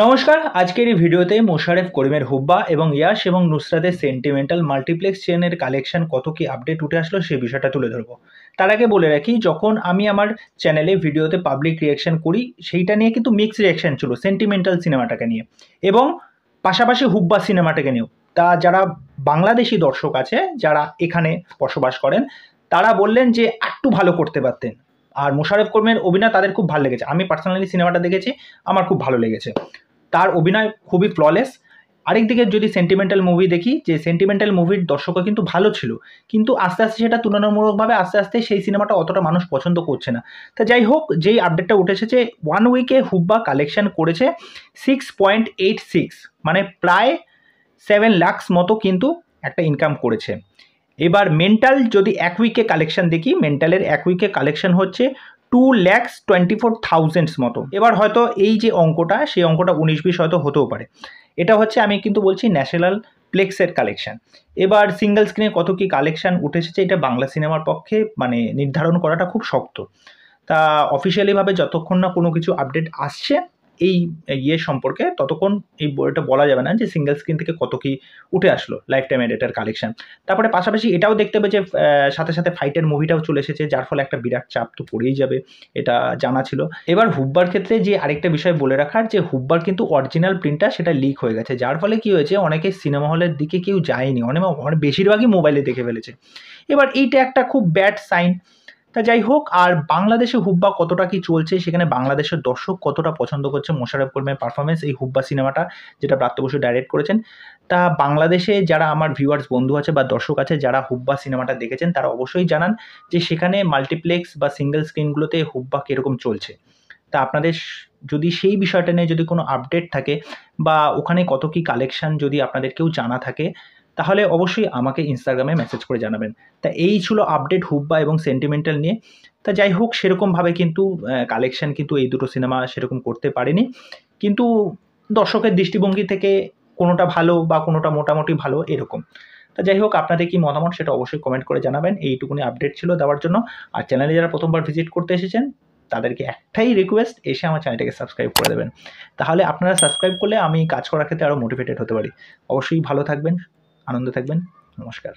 নমস্কার আজকের এই ভিডিওতে মোশারেফ করিমের হুব্বা এবং ইয়াশ এবং নুসরাতের সেন্টিমেন্টাল মাল্টিপ্লেক্স চেনের কালেকশন কত কি আপডেট উঠে আসলো সেই বিষয়টা তুলে ধরবো তার আগে বলে রাখি যখন আমি আমার চ্যানেলে ভিডিওতে পাবলিক রিয়াকশন করি সেইটা নিয়ে কিন্তু মিক্স রিয়াকশন ছিল সেন্টিমেন্টাল সিনেমাটাকে নিয়ে এবং পাশাপাশি হুব্বা সিনেমাটাকে নিয়েও তা যারা বাংলাদেশি দর্শক আছে যারা এখানে বসবাস করেন তারা বললেন যে একটু ভালো করতে পারতেন আর মোশারফ করমের অভিনয় তাদের খুব ভালো লেগেছে আমি পার্সোনালি সিনেমাটা দেখেছি আমার খুব ভালো লেগেছে তার অভিনয় খুবই ফ্ললেস আরেকদিকে যদি সেন্টিমেন্টাল মুভি দেখি যে সেন্টিমেন্টাল মুভির দর্শকও কিন্তু ভালো ছিল কিন্তু আস্তে আস্তে সেটা তুলনামূলকভাবে আস্তে আস্তে সেই সিনেমাটা অতটা মানুষ পছন্দ করছে না তা যাই হোক যেই আপডেটটা উঠেছে যে ওয়ান উইকে হুব্বা কালেকশন করেছে সিক্স পয়েন্ট এইট সিক্স মানে প্রায় সেভেন লাখস মতো কিন্তু একটা ইনকাম করেছে এবার মেন্টাল যদি এক উইকে কালেকশন দেখি মেন্টালের এক উইকে কালেকশন হচ্ছে two lakhs twenty four thousands মতো এবার হয়তো এই যে অঙ্কটা সেই অঙ্কটা উনিশ বিশ হয়তো হতেও পারে এটা হচ্ছে আমি কিন্তু বলছি ন্যাশনাল প্লেক্সের কালেকশান এবার সিঙ্গেল স্ক্রিনে কত কী কালেকশান উঠে এসেছে এটা বাংলা সিনেমার পক্ষে মানে নির্ধারণ করাটা খুব শক্ত তা অফিসিয়ালিভাবে যতক্ষণ না কোনো কিছু আপডেট আসছে এই ইয়ে সম্পর্কে ততক্ষণ এই বইটা বলা যাবে না যে সিঙ্গেল স্ক্রিন থেকে কত কি উঠে আসলো লাইফ টাইম এডিটার কালেকশন তারপরে পাশাপাশি এটাও দেখতে হবে যে সাথে সাথে ফাইটের মুভিটাও চলে এসেছে যার ফলে একটা বিরাট চাপ তো পড়েই যাবে এটা জানা ছিল এবার হুব্বার ক্ষেত্রে যে আরেকটা বিষয় বলে রাখার যে হুব্বার কিন্তু অরিজিনাল প্রিন্টটা সেটা লিক হয়ে গেছে যার ফলে কি হয়েছে অনেকে সিনেমা হলের দিকে কেউ যায়নি অনেক বেশিরভাগই মোবাইলে দেখে ফেলেছে এবার এইটা একটা খুব ব্যাড সাইন তা যাই হোক আর বাংলাদেশে হুব্বা কতটা কি চলছে সেখানে বাংলাদেশের দর্শক কতটা পছন্দ করছে মোশারফ করিমের পারফরমেন্স এই হুব্বা সিনেমাটা যেটা প্রাপ্ত বসু ডাইরেক্ট করেছেন তা বাংলাদেশে যারা আমার ভিউয়ার্স বন্ধু আছে বা দর্শক আছে যারা হুব্বা সিনেমাটা দেখেছেন তারা অবশ্যই জানান যে সেখানে মাল্টিপ্লেক্স বা সিঙ্গেল স্ক্রিনগুলোতে হুব্বা কীরকম চলছে তা আপনাদের যদি সেই বিষয়টা নিয়ে যদি কোনো আপডেট থাকে বা ওখানে কত কি কালেকশান যদি আপনাদের কেউ জানা থাকে তাহলে অবশ্যই আমাকে ইনস্টাগ্রামে মেসেজ করে জানাবেন তা এই ছিল আপডেট হুব্বা এবং সেন্টিমেন্টাল নিয়ে তা যাই হোক সেরকমভাবে কিন্তু কালেকশন কিন্তু এই দুটো সিনেমা সেরকম করতে পারেনি কিন্তু দর্শকের দৃষ্টিভঙ্গি থেকে কোনোটা ভালো বা কোনোটা মোটামুটি ভালো এরকম তা যাই হোক আপনাদের কি মতামত সেটা অবশ্যই কমেন্ট করে জানাবেন এইটুকুনি আপডেট ছিল দেওয়ার জন্য আর চ্যানেলে যারা প্রথমবার ভিজিট করতে এসেছেন তাদেরকে একটাই রিকোয়েস্ট এসে আমার চ্যানেলটাকে সাবস্ক্রাইব করে দেবেন তাহলে আপনারা সাবস্ক্রাইব করলে আমি কাজ করার ক্ষেত্রে আরও মোটিভেটেড হতে পারি অবশ্যই ভালো থাকবেন আনন্দ থাকবেন নমস্কার